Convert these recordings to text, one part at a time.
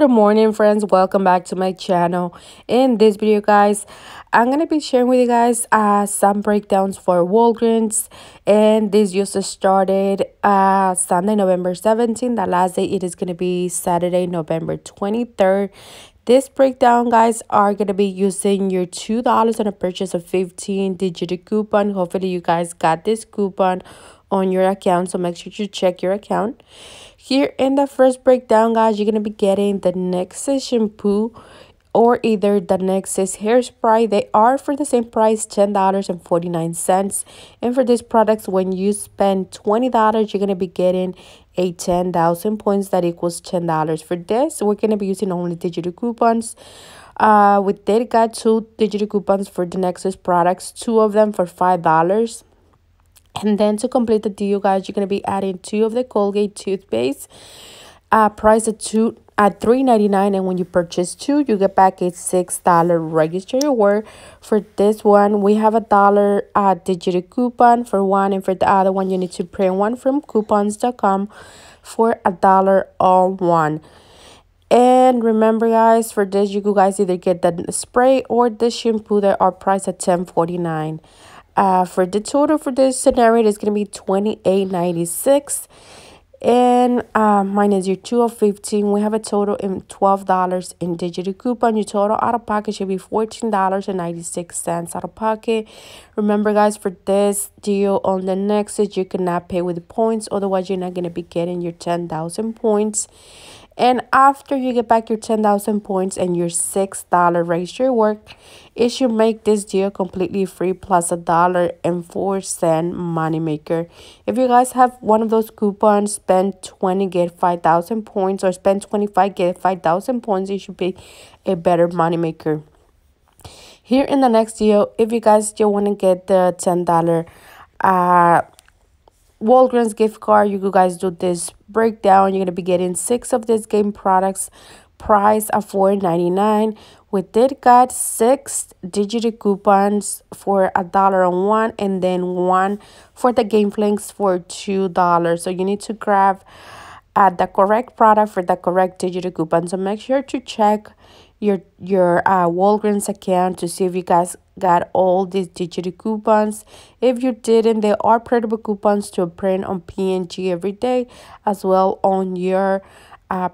good morning friends welcome back to my channel in this video guys i'm gonna be sharing with you guys uh some breakdowns for walgreens and this just started uh sunday november 17th the last day it is gonna be saturday november 23rd this breakdown, guys, are going to be using your $2 on a purchase of 15 digit coupon. Hopefully, you guys got this coupon on your account so make sure to check your account here in the first breakdown guys you're going to be getting the nexus shampoo or either the nexus hairspray they are for the same price ten dollars and 49 cents and for these products when you spend twenty dollars you're going to be getting a 10,000 points that equals $10. For this, we're going to be using only digital coupons. Uh, we did get two digital coupons for the Nexus products, two of them for $5. And then to complete the deal, guys, you're going to be adding two of the Colgate toothpaste uh, priced at two at three ninety nine, and when you purchase two you get back a six dollar registry reward for this one we have a dollar uh digital coupon for one and for the other one you need to print one from coupons.com for a dollar all one and remember guys for this you guys either get the spray or the shampoo that are priced at 10.49 uh for the total for this scenario it's going to be 28.96 and uh, minus your 2 of 15 we have a total in $12 in digital coupon your total out of pocket should be $14.96 out of pocket remember guys for this deal on the next you cannot pay with points otherwise you're not going to be getting your 10,000 points and after you get back your 10,000 points and your $6 raise your work, it should make this deal completely free plus a dollar and four cent moneymaker. If you guys have one of those coupons, spend 20, get 5,000 points or spend 25, get 5,000 points, it should be a better moneymaker. Here in the next deal, if you guys still want to get the $10 uh, Walgreens gift card, you guys do this breakdown. You're going to be getting six of these game products, price of four ninety nine. We did got six digital coupons for a dollar on one and then one for the game links for two dollars. So you need to grab at uh, the correct product for the correct digital coupon. So make sure to check your your uh, Walgreens account to see if you guys got all these digital coupons. If you didn't, there are printable coupons to print on PNG every day as well on your uh,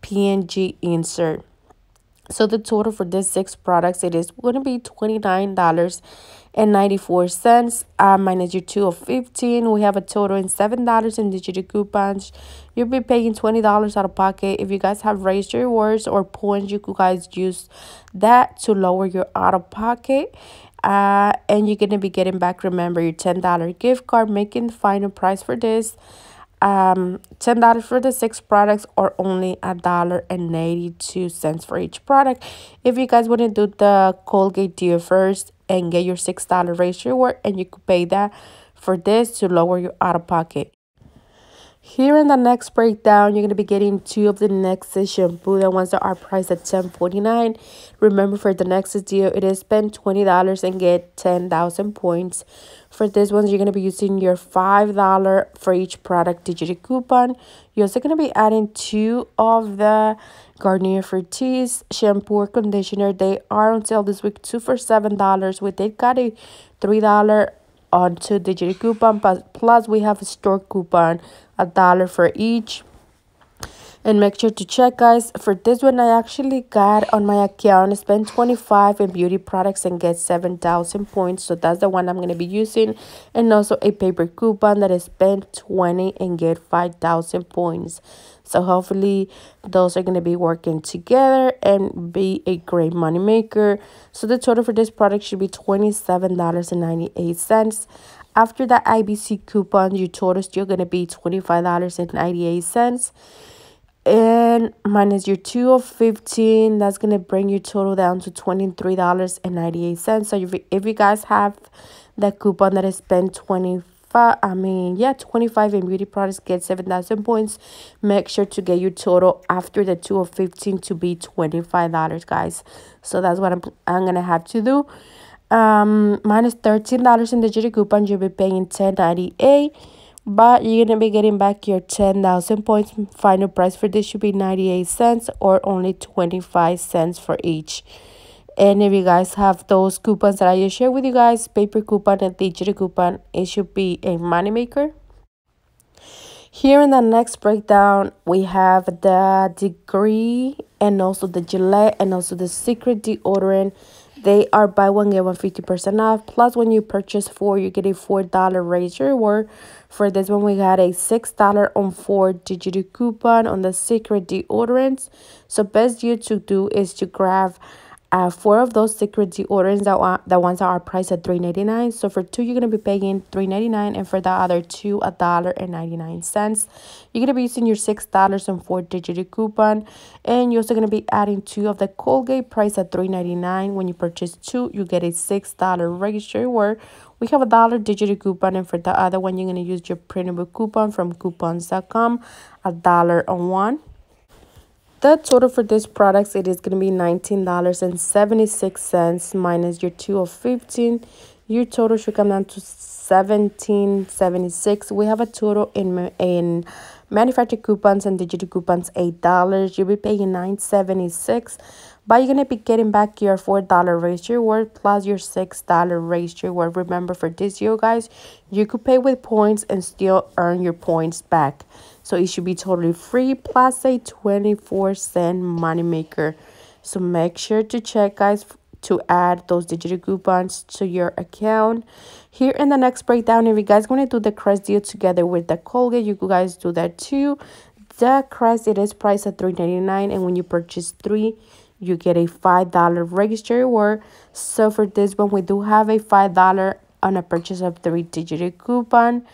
PNG insert. So the total for these six products, it is going to be $29.94 uh, minus your two of 15. We have a total in $7 in digital coupons. You'll be paying $20 out of pocket. If you guys have raised your rewards or points, you guys use that to lower your out of pocket. Uh, and you're going to be getting back, remember, your $10 gift card, making the final price for this um ten dollars for the six products or only a dollar and 82 cents for each product if you guys want to do the colgate deal first and get your six dollar ratio reward and you could pay that for this to lower your out of pocket here in the next breakdown, you're going to be getting two of the Nexus shampoo. The ones that are priced at $10.49. Remember, for the Nexus deal, it is spend $20 and get 10,000 points. For this one, you're going to be using your $5 for each product digital coupon. You're also going to be adding two of the Garnier Fructis shampoo or conditioner. They are on sale this week, two for $7. We did got a $3 on two digit coupon plus we have a store coupon a dollar for each and make sure to check guys for this one i actually got on my account spend 25 in beauty products and get 7000 points so that's the one i'm going to be using and also a paper coupon that is spend 20 and get 5000 points so hopefully those are going to be working together and be a great money maker. So the total for this product should be $27.98. After that, IBC coupon, your total is still going to be $25.98 and minus your 2 of 15 that's going to bring your total down to $23.98 so if you guys have that coupon that is spent 20 five i mean yeah 25 in beauty products get 7000 points make sure to get your total after the 2 of 15 to be 25 dollars guys so that's what i'm, I'm gonna have to do um minus 13 dollars in the GD coupon you'll be paying 10.98 but you're gonna be getting back your 10,000 points final price for this should be 98 cents or only 25 cents for each and if you guys have those coupons that i just shared with you guys paper coupon and digital coupon it should be a money maker here in the next breakdown we have the degree and also the gillette and also the secret deodorant they are buy one get one 50% off plus when you purchase four you get a four dollar raise reward for this one we got a six dollar on four digital coupon on the secret deodorants so best you to do is to grab uh, four of those secret deodorants that, are, that ones that are priced at three ninety nine. So for two, you're going to be paying three ninety nine, and for the other two, $1.99. You're going to be using your $6 and four digit coupon. And you're also going to be adding two of the Colgate price at three ninety nine. When you purchase two, you get a $6 register reward. We have a dollar digital coupon, and for the other one, you're going to use your printable coupon from coupons.com, a dollar on one. The total for these products, it is going to be $19.76 minus your 2 of 15. Your total should come down to 17.76. We have a total in in manufactured coupons and digital coupons $8. You'll be paying 9.76, but you're going to be getting back your $4 raise worth plus your $6 raise worth. Remember for this year, guys, you could pay with points and still earn your points back. So it should be totally free plus a 24 cent money maker. So make sure to check guys to add those digital coupons to your account. Here in the next breakdown, if you guys want to do the Crest deal together with the Colgate, you guys do that too. The Crest, it is priced at $3.99 and when you purchase three, you get a $5 registry reward. So for this one, we do have a $5 on a purchase of three digital coupon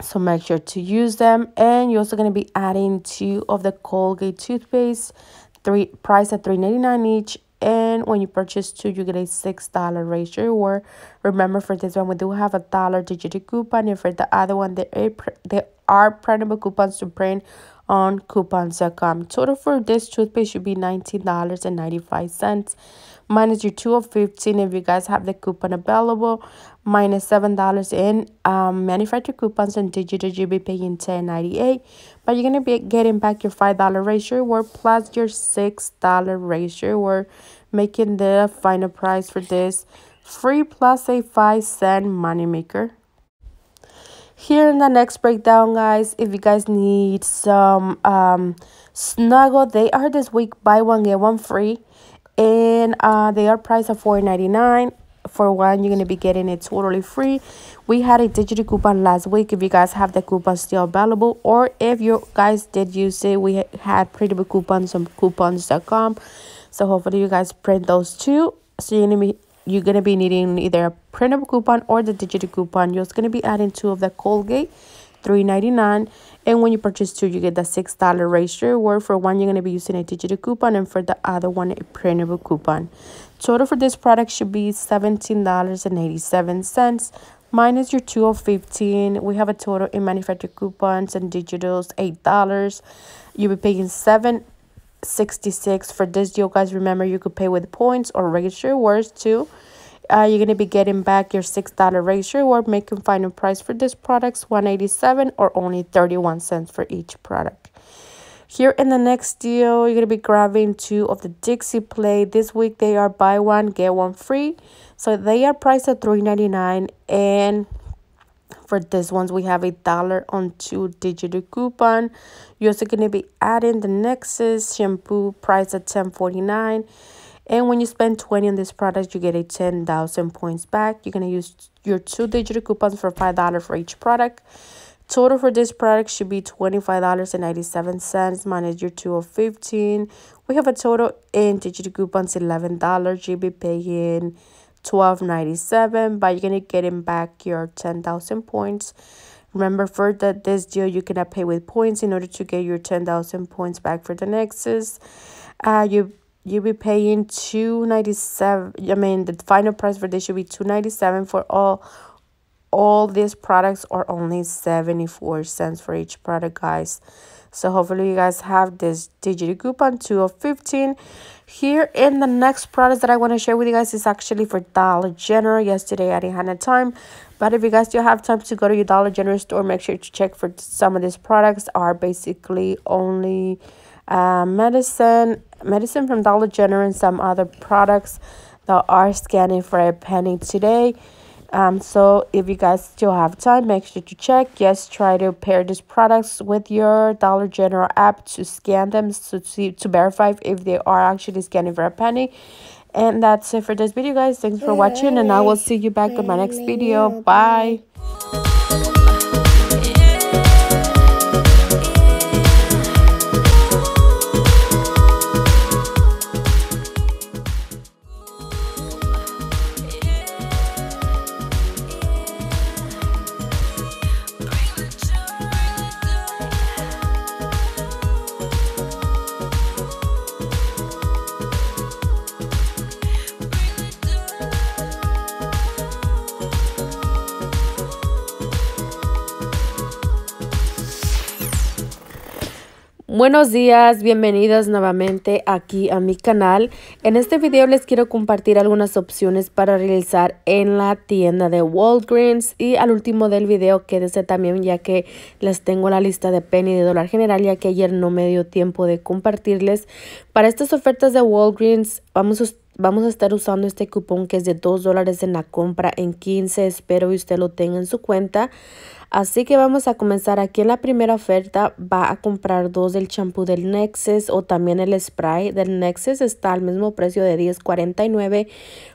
so make sure to use them and you're also going to be adding two of the colgate toothpaste three price at 3.99 each and when you purchase two you get a six dollar ratio or remember for this one we do have a dollar digital coupon and for the other one there are, there are printable coupons to print on coupons.com total for this toothpaste should be nineteen dollars and ninety five cents minus your two of 15 if you guys have the coupon available minus seven dollars in um manufacturer coupons and digital you'll be paying 10.98 but you're gonna be getting back your five dollar ratio or plus your six dollar ratio your making the final price for this free plus a five cent moneymaker here in the next breakdown guys if you guys need some um snuggle they are this week buy one get one free and uh, they are priced at $4.99 for one you're going to be getting it totally free we had a digital coupon last week if you guys have the coupon still available or if you guys did use it we had printable coupons on coupons.com so hopefully you guys print those too so you're going to be you're going to be needing either a printable coupon or the digital coupon you're just going to be adding two of the colgate $3.99 and when you purchase two you get the six dollar ratio worth for one you're going to be using a digital coupon and for the other one a printable coupon total for this product should be $17.87 minus your two of 15 we have a total in manufactured coupons and digitals eight dollars you'll be paying seven 66 for this deal guys remember you could pay with points or register rewards too uh, you're going to be getting back your $6 raise reward, making final price for these products 187 or only 31 cents for each product. Here in the next deal, you're going to be grabbing two of the Dixie Play. This week, they are buy one, get one free. So they are priced at three ninety nine, and for this ones, we have a dollar on two digital coupon. You're also going to be adding the Nexus shampoo, price at ten forty nine. And when you spend 20 on this product, you get a 10,000 points back. You're going to use your two digital coupons for $5 for each product. Total for this product should be $25.97 minus your two of 15. We have a total in digital coupons $11. You'll be paying 12.97 but you're gonna get in back your 10,000 points remember for that this deal you cannot pay with points in order to get your 10,000 points back for the nexus uh you you'll be paying 297 i mean the final price for this should be 297 for all all these products are only 74 cents for each product guys so hopefully you guys have this digital coupon 2 of 15 here in the next products that i want to share with you guys is actually for dollar general yesterday i didn't have time but if you guys do have time to go to your dollar general store make sure to check for some of these products are basically only uh, medicine medicine from Dollar General and some other products that are scanning for a penny today. Um, so if you guys still have time, make sure to check. Yes, try to pair these products with your Dollar General app to scan them to see to verify if they are actually scanning for a penny. And that's it for this video, guys. Thanks for watching, and I will see you back in my next video. Bye. Buenos días, bienvenidos nuevamente aquí a mi canal. En este video les quiero compartir algunas opciones para realizar en la tienda de Walgreens y al último del video quédese también ya que les tengo la lista de penny de dólar general ya que ayer no me dio tiempo de compartirles. Para estas ofertas de Walgreens vamos Vamos a estar usando este cupón que es de 2 dólares en la compra en 15. Espero que usted lo tenga en su cuenta. Así que vamos a comenzar aquí en la primera oferta. Va a comprar dos del champú del Nexus o también el spray del Nexus. Está al mismo precio de $10.49.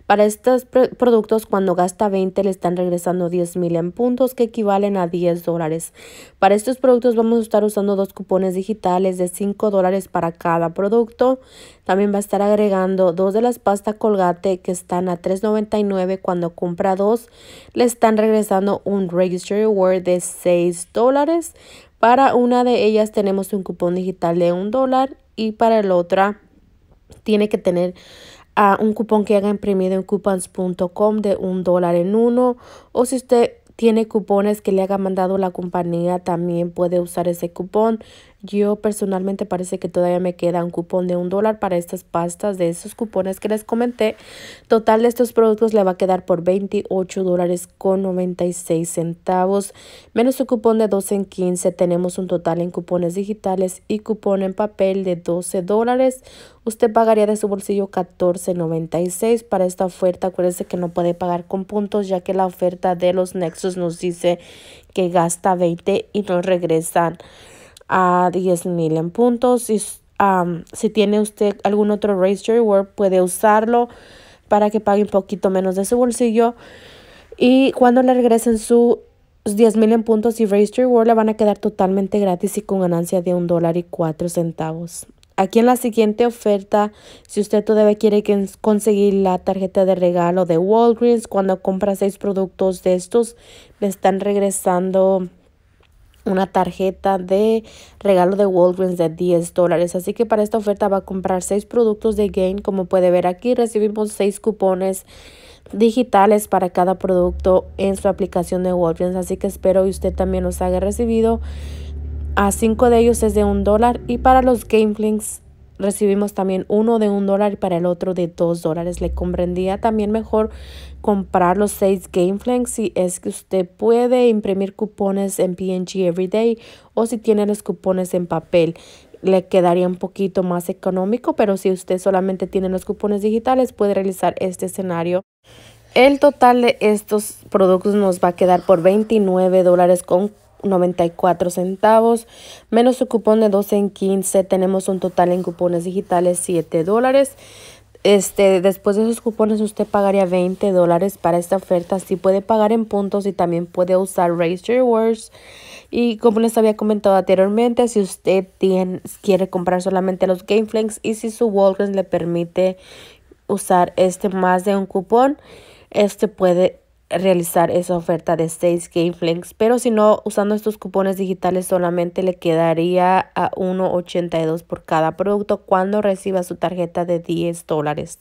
Para estos productos, cuando gasta 20, le están regresando 10 mil en puntos que equivalen a 10 dólares. Para estos productos vamos a estar usando dos cupones digitales de 5 dólares para cada producto. También va a estar agregando dos de las pastas colgate que están a $3.99. Cuando compra dos, le están regresando un Registry Award de 6 dólares. Para una de ellas tenemos un cupón digital de 1 dólar y para la otra tiene que tener a un cupón que haga imprimido en coupons.com de un dólar en uno o si usted tiene cupones que le haga mandado la compañía también puede usar ese cupón yo personalmente parece que todavía me queda un cupón de un dólar para estas pastas de esos cupones que les comenté. Total de estos productos le va a quedar por $28.96. dólares con centavos. Menos su cupón de 12 en 15 tenemos un total en cupones digitales y cupón en papel de 12 dólares. Usted pagaría de su bolsillo 14.96 para esta oferta. Acuérdese que no puede pagar con puntos ya que la oferta de los Nexus nos dice que gasta 20 y nos regresan a mil en puntos. Si, si tiene usted algún otro race reward, puede usarlo para que pague un poquito menos de su bolsillo. Y cuando le regresen sus 10.000 en puntos y race World le van a quedar totalmente gratis y con ganancia de un dólar y cuatro centavos. Aquí en la siguiente oferta, si usted todavía quiere conseguir la tarjeta de regalo de Walgreens, cuando compra seis productos de estos, le están regresando una tarjeta de regalo de Walgreens de 10 dólares. Así que para esta oferta va a comprar 6 productos de Gain. Como puede ver aquí, recibimos 6 cupones digitales para cada producto en su aplicación de Walgreens. Así que espero que usted también los haya recibido. A 5 de ellos es de un dólar y para los Game recibimos también uno de un dólar y para el otro de dos dólares. Le comprendía también mejor comprar los seis Flanks si es que usted puede imprimir cupones en PNG Everyday o si tiene los cupones en papel. Le quedaría un poquito más económico, pero si usted solamente tiene los cupones digitales puede realizar este escenario. El total de estos productos nos va a quedar por $29 dólares con 94 centavos, menos su cupón de 12 en 15, tenemos un total en cupones digitales 7 dólares. Este, después de esos cupones usted pagaría 20 dólares para esta oferta. Si puede pagar en puntos y también puede usar Race Rewards. Y como les había comentado anteriormente, si usted tiene, quiere comprar solamente los Game Flanks y si su Walgreens le permite usar este más de un cupón, este puede realizar esa oferta de 6 GameFlings, pero si no, usando estos cupones digitales solamente le quedaría a 1.82 por cada producto cuando reciba su tarjeta de 10 dólares.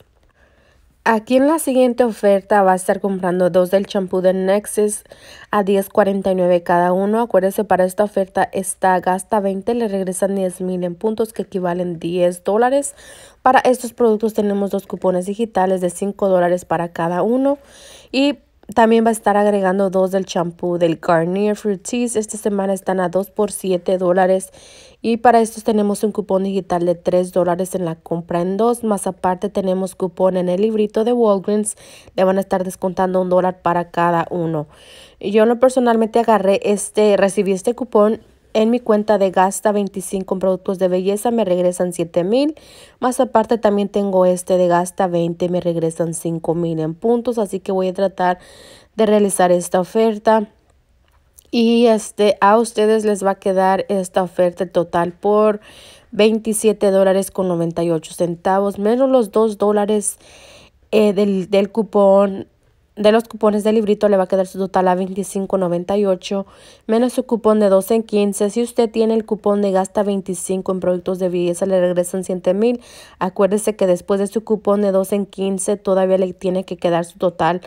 Aquí en la siguiente oferta va a estar comprando dos del champú de Nexus a $10.49 cada uno. Acuérdense para esta oferta está gasta 20, le regresan 10.000 en puntos que equivalen 10 dólares. Para estos productos tenemos dos cupones digitales de 5 dólares para cada uno. Y también va a estar agregando dos del champú del Garnier Fruities. Esta semana están a dos por siete dólares. Y para estos tenemos un cupón digital de tres dólares en la compra en dos. Más aparte tenemos cupón en el librito de Walgreens. Le van a estar descontando un dólar para cada uno. Yo no personalmente agarré este, recibí este cupón en mi cuenta de gasta 25 en productos de belleza, me regresan 7 mil. Más aparte también tengo este de gasta 20, me regresan 5 mil en puntos. Así que voy a tratar de realizar esta oferta. Y este, a ustedes les va a quedar esta oferta total por 27 dólares con 98 centavos, menos los 2 dólares eh, del, del, cupón de los cupones del librito le va a quedar su total a $25.98 menos su cupón de 12 en 15. Si usted tiene el cupón de gasta 25 en productos de belleza le regresan $7,000. Acuérdese que después de su cupón de 2 en 15 todavía le tiene que quedar su total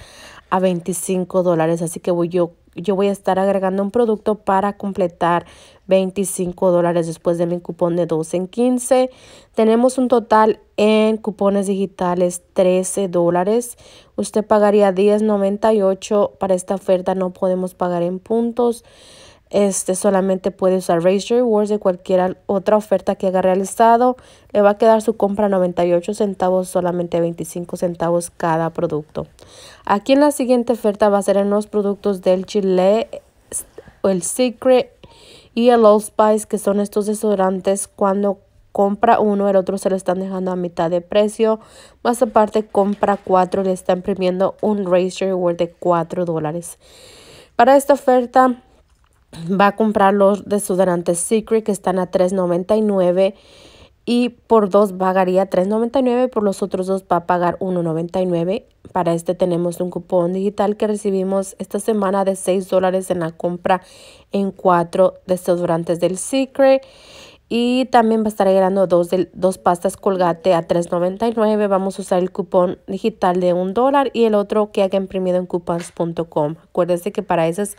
a $25 dólares. Así que voy yo yo voy a estar agregando un producto para completar 25 dólares después de mi cupón de 12 en 15. Tenemos un total en cupones digitales 13 dólares. Usted pagaría 10.98 para esta oferta, no podemos pagar en puntos. Este solamente puede usar razor wars de cualquier otra oferta que haga realizado. Le va a quedar su compra 98 centavos, solamente 25 centavos cada producto. Aquí en la siguiente oferta va a ser en los productos del Chile, el Secret y el Old Spice, que son estos desodorantes cuando compra uno, el otro se lo están dejando a mitad de precio. Más aparte, compra cuatro, le está imprimiendo un razor Your de 4 dólares. Para esta oferta va a comprar los desodorantes Secret que están a $3.99 y por dos pagaría $3.99, por los otros dos va a pagar $1.99. Para este tenemos un cupón digital que recibimos esta semana de $6 en la compra en cuatro desodorantes del Secret y también va a estar agregando dos, de, dos pastas colgate a $3.99. Vamos a usar el cupón digital de un dólar y el otro que haga imprimido en coupons.com. Acuérdense que para esas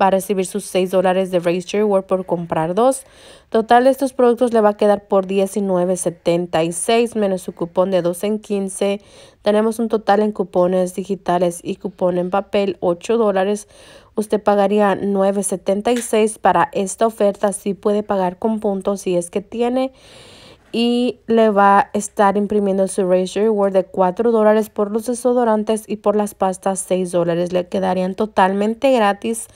va a recibir sus 6 dólares de Register Reward por comprar dos. Total de estos productos le va a quedar por $19.76 menos su cupón de 2 en 15. Tenemos un total en cupones digitales y cupón en papel 8 dólares Usted pagaría $9.76 para esta oferta. Si puede pagar con puntos si es que tiene. Y le va a estar imprimiendo su ratio Reward de $4 dólares por los desodorantes y por las pastas $6 dólares. Le quedarían totalmente gratis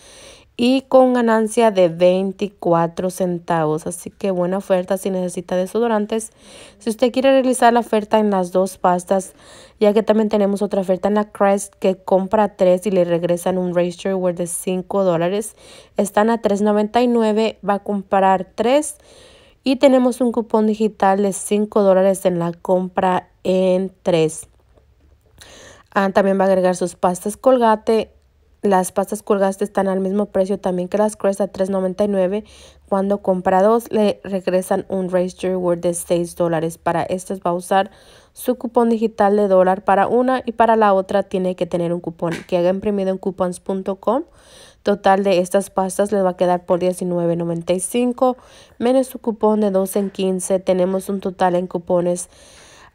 y con ganancia de 24 centavos. Así que buena oferta si necesita desodorantes. Si usted quiere realizar la oferta en las dos pastas, ya que también tenemos otra oferta en la Crest que compra 3 y le regresan un worth de 5 dólares. Están a $3.99, va a comprar 3 y tenemos un cupón digital de 5 dólares en la compra en 3. Ah, también va a agregar sus pastas colgate las pastas colgaste están al mismo precio también que las Crest a $3.99. Cuando compra dos le regresan un Race Reward de $6 dólares. Para estas va a usar su cupón digital de dólar para una y para la otra tiene que tener un cupón que haga imprimido en coupons.com. Total de estas pastas les va a quedar por $19.95 menos su cupón de 2 en 15. Tenemos un total en cupones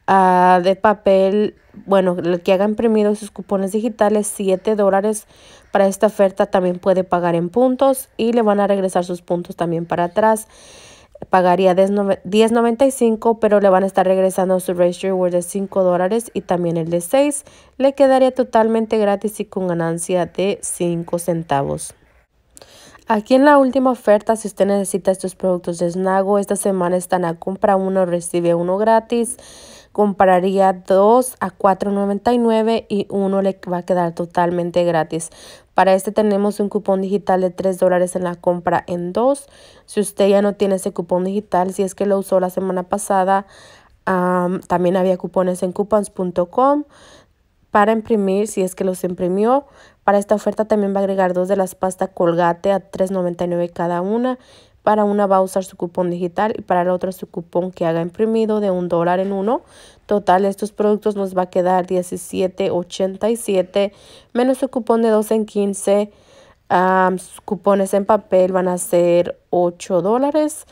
ah, de papel bueno, el que haga imprimido sus cupones digitales, 7 dólares para esta oferta también puede pagar en puntos y le van a regresar sus puntos también para atrás. Pagaría 10.95, pero le van a estar regresando su Race de 5 dólares y también el de 6. Le quedaría totalmente gratis y con ganancia de 5 centavos. Aquí en la última oferta, si usted necesita estos productos de Snago, esta semana están a compra uno, recibe uno gratis compraría dos a $4.99 y uno le va a quedar totalmente gratis. Para este tenemos un cupón digital de $3 dólares en la compra en dos. Si usted ya no tiene ese cupón digital, si es que lo usó la semana pasada, también había cupones en coupons.com para imprimir si es que los imprimió. Para esta oferta también va a agregar dos de las pastas colgate a $3.99 cada una. Para una va a usar su cupón digital y para la otra su cupón que haga imprimido de un dólar en uno. Total, estos productos nos va a quedar $17.87 menos su cupón de 2 en 15. Ah, sus cupones en papel van a ser $8 dólares.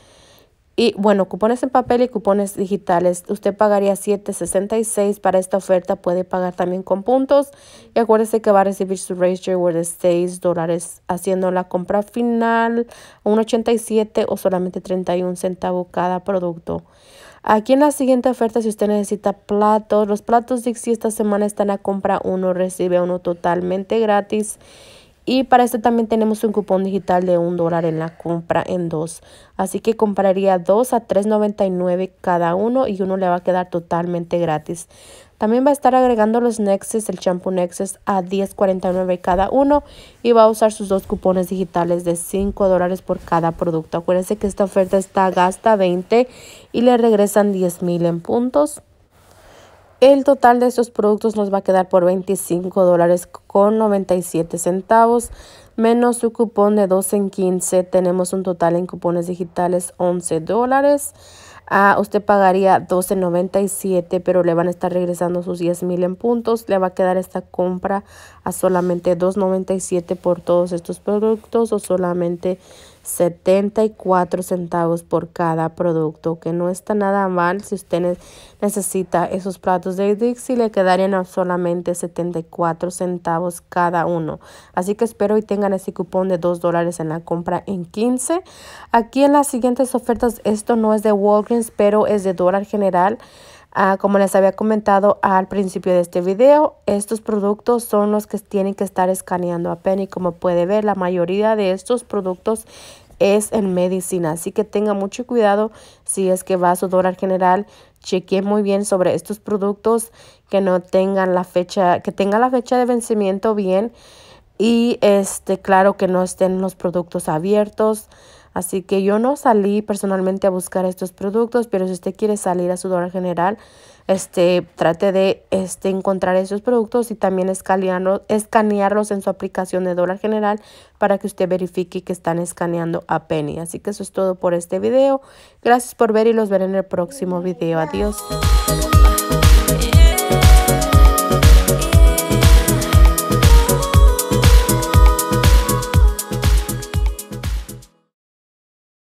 Y bueno, cupones en papel y cupones digitales. Usted pagaría $7.66 para esta oferta. Puede pagar también con puntos. Y acuérdese que va a recibir su reward de 6 haciendo la compra final un 1.87 o solamente 31 centavos cada producto. Aquí en la siguiente oferta, si usted necesita platos, los platos Dixie esta semana están a compra uno, recibe uno totalmente gratis. Y para este también tenemos un cupón digital de un dólar en la compra en dos. Así que compraría dos a 3.99 cada uno y uno le va a quedar totalmente gratis. También va a estar agregando los Nexus, el shampoo Nexus a 10.49 cada uno y va a usar sus dos cupones digitales de 5 dólares por cada producto. Acuérdense que esta oferta está gasta 20 y le regresan $10,000 mil en puntos. El total de estos productos nos va a quedar por 25 dólares con 97 centavos, menos su cupón de 12 en 15. Tenemos un total en cupones digitales 11 dólares. Ah, usted pagaría 12.97, pero le van a estar regresando sus $10.000 mil en puntos. Le va a quedar esta compra a solamente 2.97 por todos estos productos o solamente 74 centavos por cada producto, que no está nada mal si usted necesita esos platos de Dixie, le quedarían solamente 74 centavos cada uno. Así que espero y tengan ese cupón de 2 dólares en la compra en 15. Aquí en las siguientes ofertas, esto no es de Walgreens, pero es de dólar general. Ah, como les había comentado al principio de este video, estos productos son los que tienen que estar escaneando a Y Como puede ver, la mayoría de estos productos es en medicina. Así que tenga mucho cuidado si es que va a su dólar general. Chequee muy bien sobre estos productos que no tengan la fecha, que tenga la fecha de vencimiento bien. Y este, claro que no estén los productos abiertos. Así que yo no salí personalmente a buscar estos productos, pero si usted quiere salir a su dólar general, este, trate de este, encontrar esos productos y también escanearlos, escanearlos en su aplicación de dólar general para que usted verifique que están escaneando a Penny. Así que eso es todo por este video. Gracias por ver y los veré en el próximo video. Adiós.